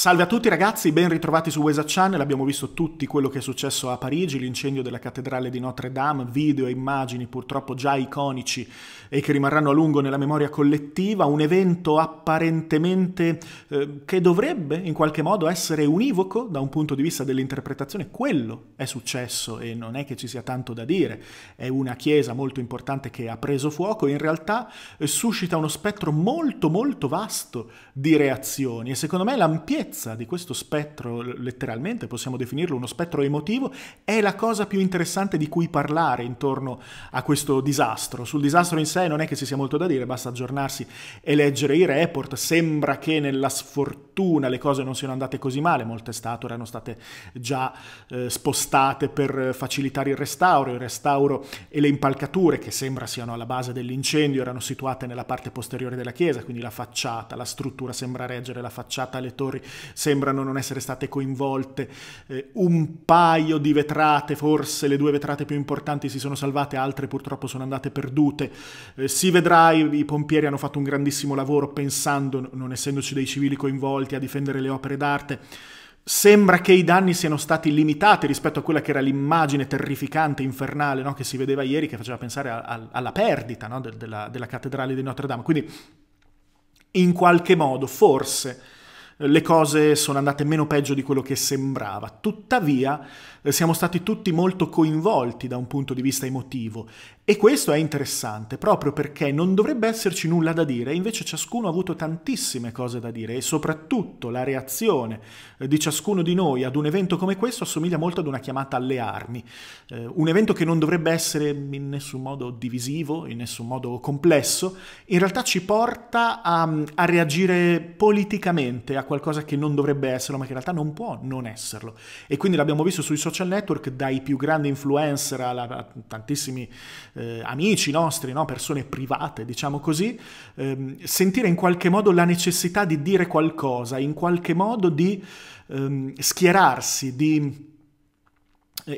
Salve a tutti ragazzi, ben ritrovati su Wesa Channel, abbiamo visto tutti quello che è successo a Parigi, l'incendio della cattedrale di Notre Dame, video e immagini purtroppo già iconici e che rimarranno a lungo nella memoria collettiva, un evento apparentemente eh, che dovrebbe in qualche modo essere univoco da un punto di vista dell'interpretazione, quello è successo e non è che ci sia tanto da dire, è una chiesa molto importante che ha preso fuoco e in realtà eh, suscita uno spettro molto molto vasto di reazioni e secondo me l'ampiezza pienezza di questo spettro, letteralmente possiamo definirlo uno spettro emotivo, è la cosa più interessante di cui parlare intorno a questo disastro. Sul disastro in sé non è che ci sia molto da dire, basta aggiornarsi e leggere i report. Sembra che nella sfortuna le cose non siano andate così male, molte statue erano state già eh, spostate per facilitare il restauro, il restauro e le impalcature che sembra siano alla base dell'incendio erano situate nella parte posteriore della chiesa, quindi la facciata, la struttura sembra reggere, la facciata le torri sembrano non essere state coinvolte, eh, un paio di vetrate, forse le due vetrate più importanti si sono salvate, altre purtroppo sono andate perdute. Eh, si vedrà, i, i, pompieri hanno fatto un grandissimo lavoro pensando, non essendoci dei civili coinvolti, a difendere le opere d'arte. Sembra che i danni siano stati limitati rispetto a quella che era l'immagine terrificante, infernale, no? che si vedeva ieri, che faceva pensare a, a, alla perdita no? De, della, della cattedrale di Notre Dame. Quindi in qualche modo, forse, le cose sono andate meno peggio di quello che sembrava. Tuttavia eh, siamo stati tutti molto coinvolti da un punto di vista emotivo e questo è interessante proprio perché non dovrebbe esserci nulla da dire, invece ciascuno ha avuto tantissime cose da dire e soprattutto la reazione eh, di ciascuno di noi ad un evento come questo assomiglia molto ad una chiamata alle armi, eh, un evento che non dovrebbe essere in nessun modo divisivo, in nessun modo complesso, in realtà ci porta a, a reagire politicamente a qualcosa che non dovrebbe esserlo ma che in realtà non può non esserlo. E quindi l'abbiamo visto sui social network, dai più grandi influencer a, a tantissimi... Eh, eh, amici nostri, no? persone private, diciamo così, ehm, sentire in qualche modo la necessità di dire qualcosa, in qualche modo di ehm, schierarsi, di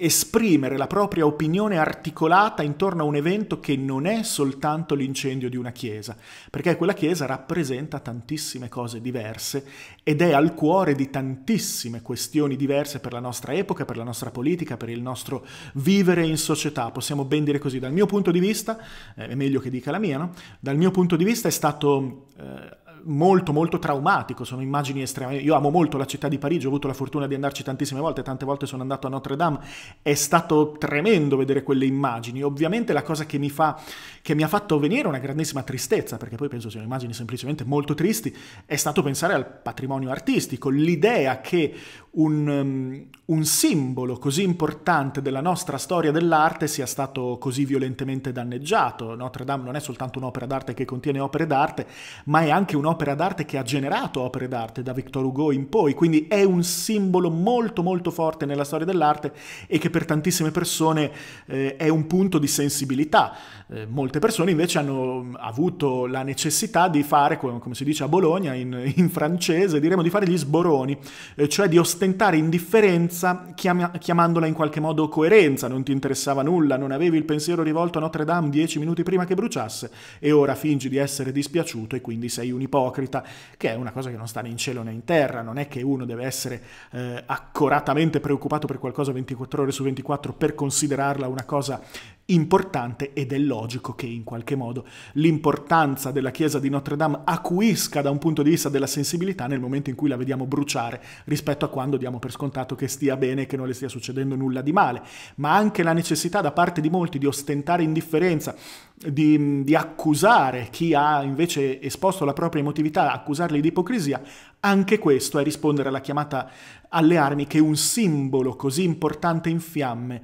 esprimere la propria opinione articolata intorno a un evento che non è soltanto l'incendio di una chiesa, perché quella chiesa rappresenta tantissime cose diverse ed è al cuore di tantissime questioni diverse per la nostra epoca, per la nostra politica, per il nostro vivere in società, possiamo ben dire così. Dal mio punto di vista, eh, è meglio che dica la mia, no? dal mio punto di vista è stato... Eh, molto molto traumatico, sono immagini estreme. Io amo molto la città di Parigi, ho avuto la fortuna di andarci tantissime volte, tante volte sono andato a Notre Dame, è stato tremendo vedere quelle immagini. Ovviamente la cosa che mi, fa, che mi ha fatto venire una grandissima tristezza, perché poi penso siano immagini semplicemente molto tristi, è stato pensare al patrimonio artistico, l'idea che un, um, un simbolo così importante della nostra storia dell'arte sia stato così violentemente danneggiato. Notre Dame non è soltanto un'opera d'arte che contiene opere d'arte, ma è anche un'opera un'opera d'arte che ha generato opere d'arte da Victor Hugo in poi, quindi è un simbolo molto molto forte nella storia dell'arte e che per tantissime persone eh, è un punto di sensibilità. Eh, molte persone invece hanno avuto la necessità di fare, come si dice a Bologna in, in francese, diremmo di fare gli sboroni, eh, cioè di ostentare indifferenza chiama, chiamandola in qualche modo coerenza, non ti interessava nulla, non avevi il pensiero rivolto a Notre Dame dieci minuti prima che bruciasse e ora fingi di essere dispiaciuto e quindi sei un ipocrita ipocrita, che è una cosa che non sta né in cielo né in terra, non è che uno deve essere eh, accoratamente preoccupato per qualcosa 24 ore su 24 per considerarla una cosa importante ed è logico che in qualche modo l'importanza della chiesa di Notre Dame acuisca da un punto di vista della sensibilità nel momento in cui la vediamo bruciare rispetto a quando diamo per scontato che stia bene e che non le stia succedendo nulla di male, ma anche la necessità da parte di molti di ostentare indifferenza, di, di accusare chi ha invece esposto la propria emotività, accusarli di ipocrisia, anche questo è rispondere alla chiamata alle armi che un simbolo così importante in fiamme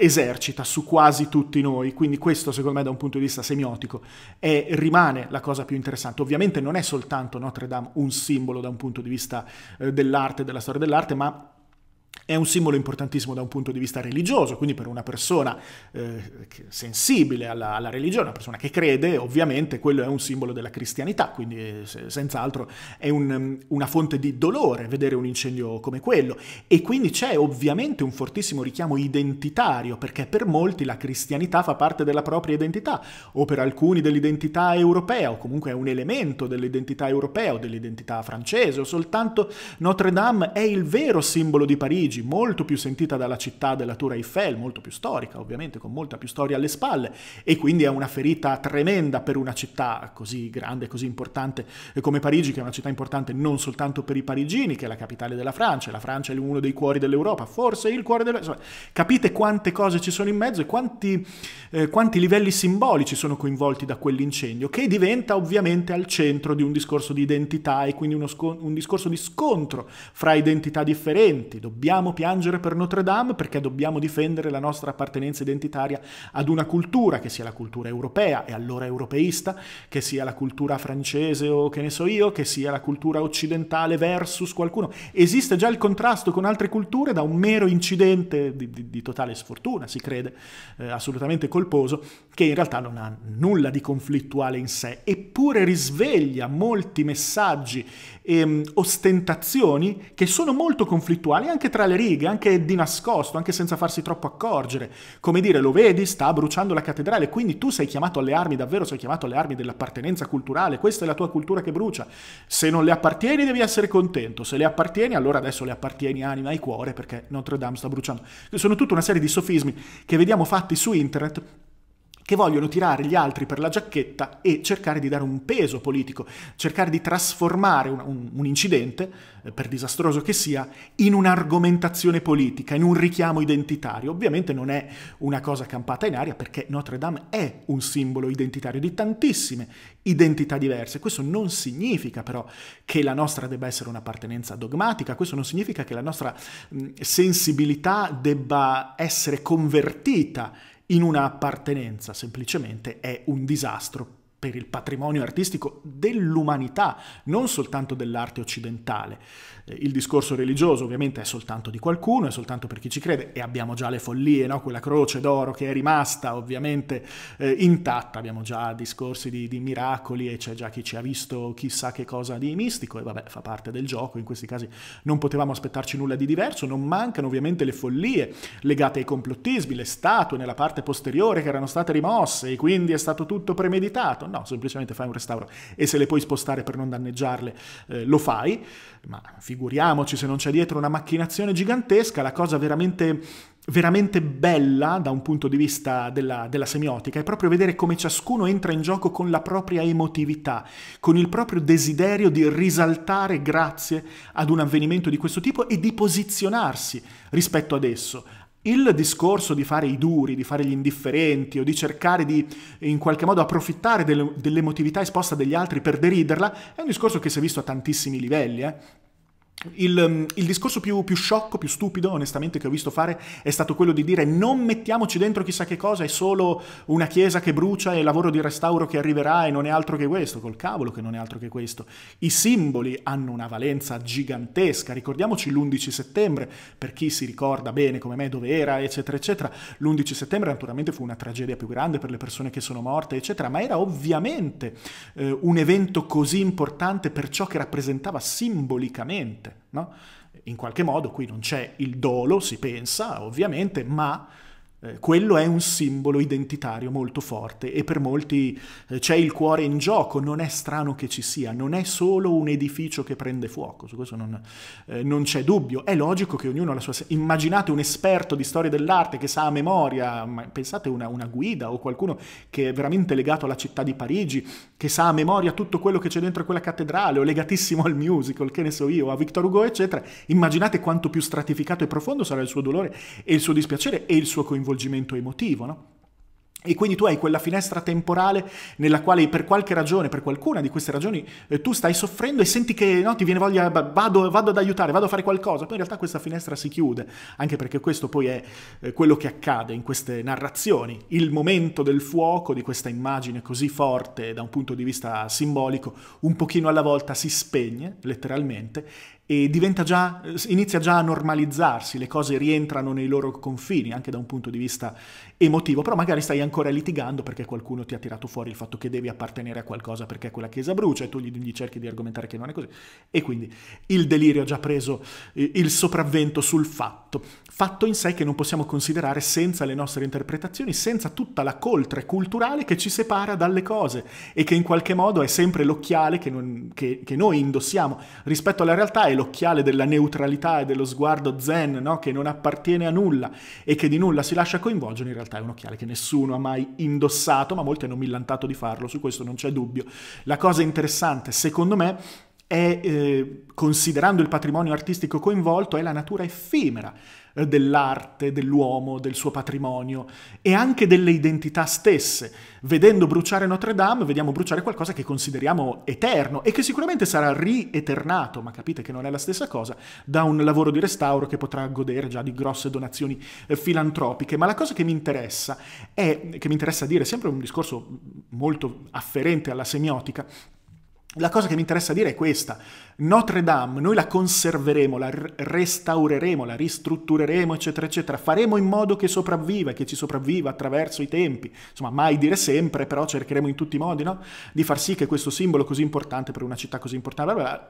esercita su quasi tutti noi, quindi questo secondo me da un punto di vista semiotico è, rimane la cosa più interessante. Ovviamente non è soltanto Notre Dame un simbolo da un punto di vista eh, dell'arte, della storia dell'arte, ma è un simbolo importantissimo da un punto di vista religioso, quindi per una persona eh, sensibile alla, alla, religione, una persona che crede, ovviamente quello è un simbolo della cristianità, quindi eh, se, senz'altro è un, mm, una fonte di dolore vedere un incendio come quello. E quindi c'è ovviamente un fortissimo richiamo identitario, perché per molti la cristianità fa parte della propria identità, o per alcuni dell'identità europea, o comunque è un elemento dell'identità europea o dell'identità francese, o soltanto Notre Dame è il vero simbolo di Parigi Parigi, molto più sentita dalla città della Tour Eiffel, molto più storica ovviamente, con molta più storia alle spalle e quindi è una ferita tremenda per una città così grande, così importante eh, come Parigi, che è una città importante non soltanto per i parigini, che è la capitale della Francia, la Francia è uno dei cuori dell'Europa, forse il cuore dell'Europa, capite quante cose ci sono in mezzo e quanti, eh, quanti livelli simbolici sono coinvolti da quell'incendio, che diventa ovviamente al centro di un discorso di identità e quindi un discorso di scontro fra identità differenti, dobbiamo dobbiamo piangere per Notre Dame perché dobbiamo difendere la nostra appartenenza identitaria ad una cultura, che sia la cultura europea e allora europeista, che sia la cultura francese o che ne so io, che sia la cultura occidentale versus qualcuno. Esiste già il contrasto con altre culture da un mero incidente di, di, di totale sfortuna, si crede, eh, assolutamente colposo, che in realtà non ha nulla di conflittuale in sé, eppure risveglia molti messaggi e ehm, ostentazioni che sono molto conflittuali anche tra tra le righe, anche di nascosto, anche senza farsi troppo accorgere. Come dire, lo vedi, sta bruciando la cattedrale, quindi tu sei chiamato alle armi davvero, sei chiamato alle armi dell'appartenenza culturale, questa è la tua cultura che brucia. Se non le appartieni devi essere contento, se le appartieni allora adesso le appartieni anima e cuore perché Notre Dame sta bruciando. Sono tutta una serie di sofismi che vediamo fatti su internet che vogliono tirare gli altri per la giacchetta e cercare di dare un peso politico, cercare di trasformare un, un, un incidente, eh, per disastroso che sia, in un'argomentazione politica, in un richiamo identitario. Ovviamente non è una cosa campata in aria perché Notre Dame è un simbolo identitario di tantissime identità diverse. Questo non significa però che la nostra debba essere un'appartenenza dogmatica, questo non significa che la nostra mh, sensibilità debba essere convertita in una appartenenza, semplicemente è un disastro per il patrimonio artistico dell'umanità, non soltanto dell'arte occidentale il discorso religioso ovviamente è soltanto di qualcuno, è soltanto per chi ci crede e abbiamo già le follie, no? quella croce d'oro che è rimasta ovviamente eh, intatta, abbiamo già discorsi di, di miracoli e c'è già chi ci ha visto chissà che cosa di mistico e vabbè fa parte del gioco, in questi casi non potevamo aspettarci nulla di diverso, non mancano ovviamente le follie legate ai complottismi, le statue nella parte posteriore che erano state rimosse e quindi è stato tutto premeditato, no, semplicemente fai un restauro e se le puoi spostare per non danneggiarle eh, lo fai, ma figurati figuriamoci se non c'è dietro una macchinazione gigantesca, la cosa veramente, veramente bella da un punto di vista della, della semiotica è proprio vedere come ciascuno entra in gioco con la propria emotività, con il proprio desiderio di risaltare grazie ad un avvenimento di questo tipo e di posizionarsi rispetto ad esso. Il discorso di fare i duri, di fare gli indifferenti o di cercare di in qualche modo approfittare dell'emotività esposta degli altri per deriderla è un discorso che si è visto a tantissimi livelli. Eh? Il, ehm, il, discorso più, più, sciocco, più stupido, onestamente, che ho visto fare è stato quello di dire non mettiamoci dentro chissà che cosa, è solo una chiesa che brucia e lavoro di restauro che arriverà e non è altro che questo. Col cavolo che non è altro che questo. I simboli hanno una valenza gigantesca. Ricordiamoci l'11 settembre, per chi si ricorda bene come me dove era, eccetera, eccetera. L'11 settembre naturalmente fu una tragedia più grande per le persone che sono morte, eccetera, ma era ovviamente eh, un evento così importante per ciò che rappresentava simbolicamente No? In qualche modo qui non c'è il dolo, si pensa ovviamente, ma eh, quello è un simbolo identitario molto forte e per molti eh, c'è il cuore in gioco, non è strano che ci sia, non è solo un edificio che prende fuoco, su questo non, eh, non c'è dubbio, è logico che ognuno ha la sua... Immaginate un esperto di storia dell'arte che sa a memoria, pensate una, una guida o qualcuno che è veramente legato alla città di Parigi, che sa a memoria tutto quello che c'è dentro quella cattedrale o legatissimo al musical, che ne so io, a Victor Hugo, eccetera, immaginate quanto più stratificato e profondo sarà il suo dolore e il suo dispiacere e il suo coinvolgimento coinvolgimento emotivo, no? E quindi tu hai quella finestra temporale nella quale per qualche ragione, per qualcuna di queste ragioni, eh, tu stai soffrendo e senti che no, ti viene voglia, vado, vado, ad aiutare, vado a fare qualcosa, poi in realtà questa finestra si chiude, anche perché questo poi è eh, quello che accade in queste narrazioni. Il momento del fuoco, di questa immagine così forte da un punto di vista simbolico, un pochino alla volta si spegne letteralmente e già, inizia già a normalizzarsi, le cose rientrano nei loro confini anche da un punto di vista emotivo, però magari stai ancora litigando perché qualcuno ti ha tirato fuori il fatto che devi appartenere a qualcosa perché quella chiesa brucia e tu gli, gli cerchi di argomentare che non è così e quindi il delirio ha già preso eh, il sopravvento sul fatto, fatto in sé che non possiamo considerare senza le nostre interpretazioni, senza tutta la coltre culturale che ci separa dalle cose e che in qualche modo è sempre l'occhiale che, non, che, che noi indossiamo rispetto alla realtà e l'occhiale della neutralità e dello sguardo zen, no? che non appartiene a nulla e che di nulla si lascia coinvolgere, in realtà è un occhiale che nessuno ha mai indossato, ma molti hanno millantato di farlo, su questo non c'è dubbio. La cosa interessante, secondo me, è, eh, considerando il patrimonio artistico coinvolto, è la natura effimera dell'arte, dell'uomo, del suo patrimonio e anche delle identità stesse. Vedendo bruciare Notre Dame, vediamo bruciare qualcosa che consideriamo eterno e che sicuramente sarà rieternato, ma capite che non è la stessa cosa, da un lavoro di restauro che potrà godere già di grosse donazioni eh, filantropiche. Ma la cosa che mi interessa è, che mi interessa dire, sempre un discorso molto afferente alla semiotica, la cosa che mi interessa dire è questa. Notre Dame noi la conserveremo, la restaureremo, la ristruttureremo, eccetera, eccetera, faremo in modo che sopravviva, che ci sopravviva attraverso i tempi, insomma mai dire sempre, però cercheremo in tutti i modi no? di far sì che questo simbolo così importante per una città così importante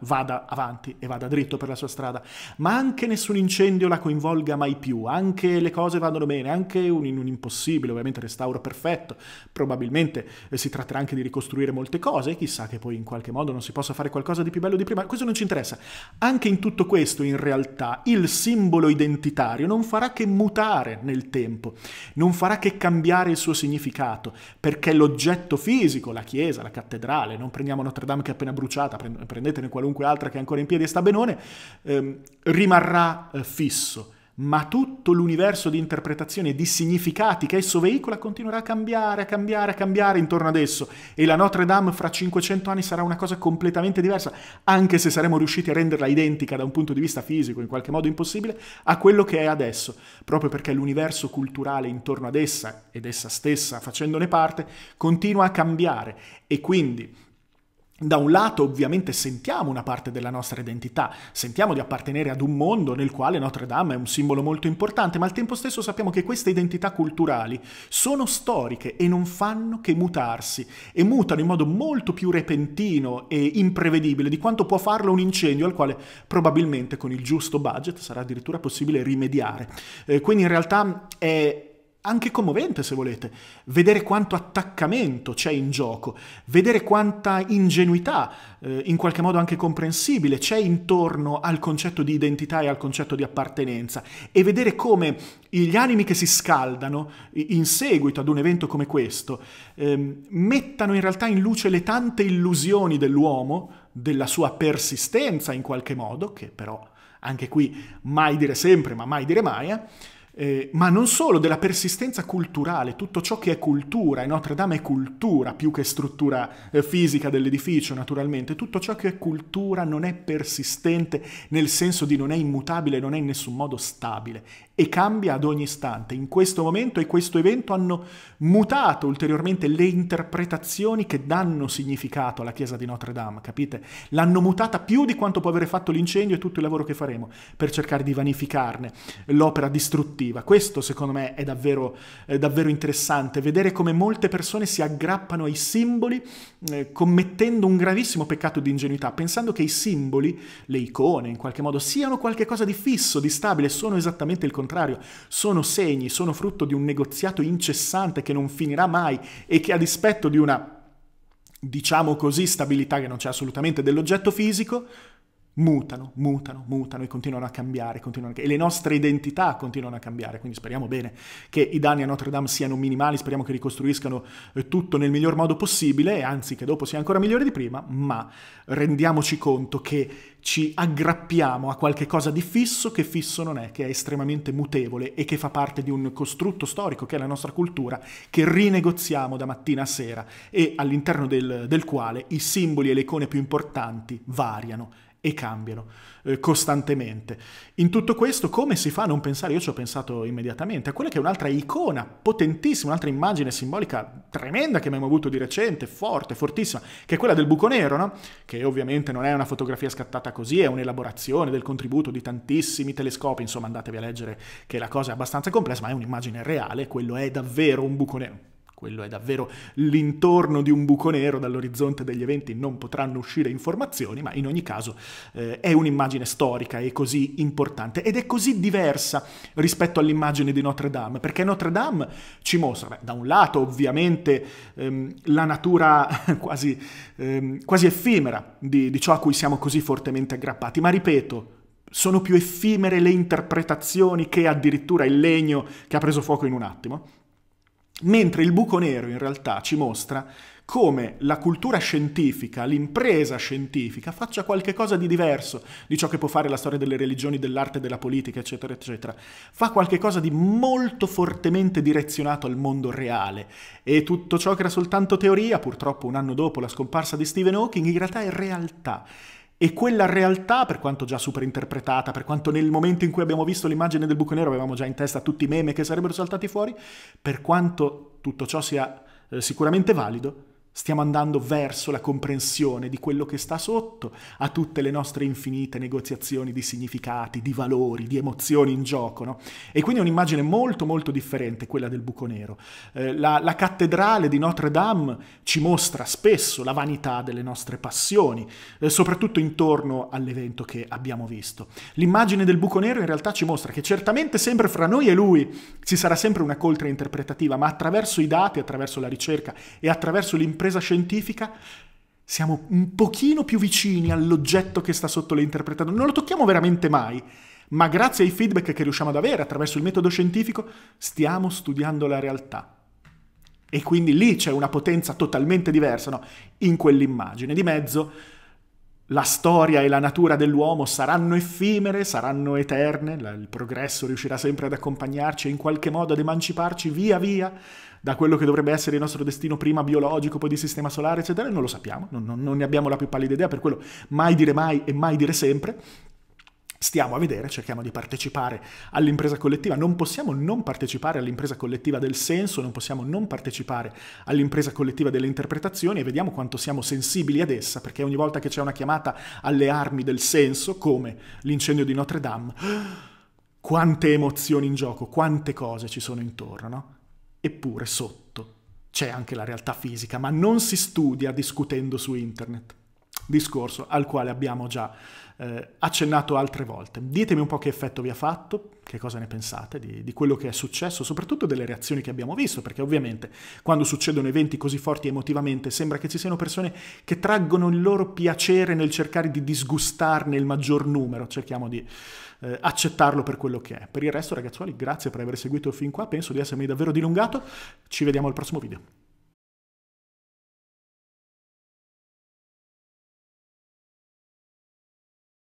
vada avanti e vada dritto per la sua strada, ma anche nessun incendio la coinvolga mai più, anche le cose vadano bene, anche un, un impossibile, ovviamente restauro perfetto, probabilmente eh, si tratterà anche di ricostruire molte cose, chissà che poi in qualche modo non si possa fare qualcosa di più bello di prima, questo cosa non ci interessa. Anche in tutto questo, in realtà, il simbolo identitario non farà che mutare nel tempo, non farà che cambiare il suo significato, perché l'oggetto fisico, la chiesa, la cattedrale, non prendiamo Notre Dame che è appena bruciata, prendetene qualunque altra che è ancora in piedi e sta benone, ehm, rimarrà eh, fisso ma tutto l'universo di interpretazioni e di significati che esso veicola continuerà a cambiare, a cambiare, a cambiare intorno ad esso e la Notre Dame fra 500 anni sarà una cosa completamente diversa, anche se saremo riusciti a renderla identica da un punto di vista fisico, in qualche modo impossibile, a quello che è adesso, proprio perché l'universo culturale intorno ad essa ed essa stessa facendone parte continua a cambiare e quindi da un lato ovviamente sentiamo una parte della nostra identità, sentiamo di appartenere ad un mondo nel quale Notre Dame è un simbolo molto importante, ma al tempo stesso sappiamo che queste identità culturali sono storiche e non fanno che mutarsi e mutano in modo molto più repentino e imprevedibile di quanto può farlo un incendio al quale probabilmente con il giusto budget sarà addirittura possibile rimediare. Eh, quindi in realtà è anche commovente se volete, vedere quanto attaccamento c'è in gioco, vedere quanta ingenuità, eh, in qualche modo anche comprensibile, c'è intorno al concetto di identità e al concetto di appartenenza e vedere come gli animi che si scaldano in seguito ad un evento come questo eh, mettano in realtà in luce le tante illusioni dell'uomo, della sua persistenza in qualche modo, che però anche qui mai dire sempre, ma mai dire mai, eh, eh, ma non solo, della persistenza culturale, tutto ciò che è cultura, e Notre Dame è cultura più che struttura eh, fisica dell'edificio naturalmente, tutto ciò che è cultura non è persistente nel senso di non è immutabile, non è in nessun modo stabile e cambia ad ogni istante. In questo momento e questo evento hanno mutato ulteriormente le interpretazioni che danno significato alla chiesa di Notre Dame, capite? L'hanno mutata più di quanto può avere fatto l'incendio e tutto il lavoro che faremo per cercare di vanificarne l'opera distruttiva. Questo secondo me è davvero, è davvero interessante, vedere come molte persone si aggrappano ai simboli eh, commettendo un gravissimo peccato di ingenuità, pensando che i simboli, le icone in qualche modo, siano qualcosa di fisso, di stabile, sono esattamente il contrario contrario, sono segni, sono frutto di un negoziato incessante che non finirà mai e che a dispetto di una, diciamo così, stabilità che non c'è assolutamente dell'oggetto fisico, mutano, mutano, mutano e continuano a cambiare, continuano a... e le nostre identità continuano a cambiare, quindi speriamo bene che i danni a Notre Dame siano minimali, speriamo che ricostruiscano eh, tutto nel miglior modo possibile, anzi che dopo sia ancora migliore di prima, ma rendiamoci conto che ci aggrappiamo a qualche cosa di fisso che fisso non è, che è estremamente mutevole e che fa parte di un costrutto storico che è la nostra cultura, che rinegoziamo da mattina a sera e all'interno del, del quale i simboli e le icone più importanti variano e cambiano eh, costantemente. In tutto questo come si fa a non pensare, io ci ho pensato immediatamente, a quella che è un'altra icona potentissima, un'altra immagine simbolica tremenda che abbiamo avuto di recente, forte, fortissima, che è quella del buco nero, no? che ovviamente non è una fotografia scattata così, è un'elaborazione del contributo di tantissimi telescopi, insomma andatevi a leggere che la cosa è abbastanza complessa, ma è un'immagine reale, quello è davvero un buco nero quello è davvero l'intorno di un buco nero, dall'orizzonte degli eventi non potranno uscire informazioni, ma in ogni caso eh, è un'immagine storica e così importante ed è così diversa rispetto all'immagine di Notre Dame, perché Notre Dame ci mostra, beh, da un lato ovviamente ehm, la natura quasi, ehm, quasi effimera di, di ciò a cui siamo così fortemente aggrappati, ma ripeto, sono più effimere le interpretazioni che addirittura il legno che ha preso fuoco in un attimo. Mentre il buco nero in realtà ci mostra come la cultura scientifica, l'impresa scientifica faccia qualcosa di diverso di ciò che può fare la storia delle religioni, dell'arte, della politica, eccetera, eccetera. Fa qualcosa di molto fortemente direzionato al mondo reale e tutto ciò che era soltanto teoria, purtroppo un anno dopo la scomparsa di Stephen Hawking, in realtà è realtà e quella realtà, per quanto già superinterpretata, per quanto nel momento in cui abbiamo visto l'immagine del buco nero avevamo già in testa tutti i meme che sarebbero saltati fuori, per quanto tutto ciò sia eh, sicuramente valido, Stiamo andando verso la comprensione di quello che sta sotto a tutte le nostre infinite negoziazioni di significati, di valori, di emozioni in gioco. No? E quindi è un'immagine molto molto differente quella del buco nero. Eh, la, la cattedrale di Notre Dame ci mostra spesso la vanità delle nostre passioni, eh, soprattutto intorno all'evento che abbiamo visto. L'immagine del buco nero in realtà ci mostra che certamente sempre fra noi e lui ci sarà sempre una coltre interpretativa, ma attraverso i dati, attraverso la ricerca e attraverso l'impegno un'impresa scientifica, siamo un pochino più vicini all'oggetto che sta sotto le interpretazioni. Non lo tocchiamo veramente mai, ma grazie ai feedback che riusciamo ad avere attraverso il metodo scientifico, stiamo studiando la realtà. E quindi lì c'è una potenza totalmente diversa, no? In quell'immagine. Di mezzo la storia e la natura dell'uomo saranno effimere, saranno eterne, il progresso riuscirà sempre ad accompagnarci e in qualche modo ad emanciparci via via da quello che dovrebbe essere il nostro destino prima biologico, poi di sistema solare, eccetera, non lo sappiamo, non, non ne abbiamo la più pallida idea, per quello mai dire mai e mai dire sempre. Stiamo a vedere, cerchiamo di partecipare all'impresa collettiva, non possiamo non partecipare all'impresa collettiva del senso, non possiamo non partecipare all'impresa collettiva delle interpretazioni e vediamo quanto siamo sensibili ad essa, perché ogni volta che c'è una chiamata alle armi del senso, come l'incendio di Notre Dame, quante emozioni in gioco, quante cose ci sono intorno, no? Eppure sotto c'è anche la realtà fisica, ma non si studia discutendo su internet discorso al quale abbiamo già eh, accennato altre volte. Ditemi un po' che effetto vi ha fatto, che cosa ne pensate di, di, quello che è successo, soprattutto delle reazioni che abbiamo visto, perché ovviamente quando succedono eventi così forti emotivamente sembra che ci siano persone che traggono il loro piacere nel cercare di disgustarne il maggior numero, cerchiamo di eh, accettarlo per quello che è. Per il resto ragazzuoli, grazie per aver seguito fin qua, penso di essermi davvero dilungato, ci vediamo al prossimo video.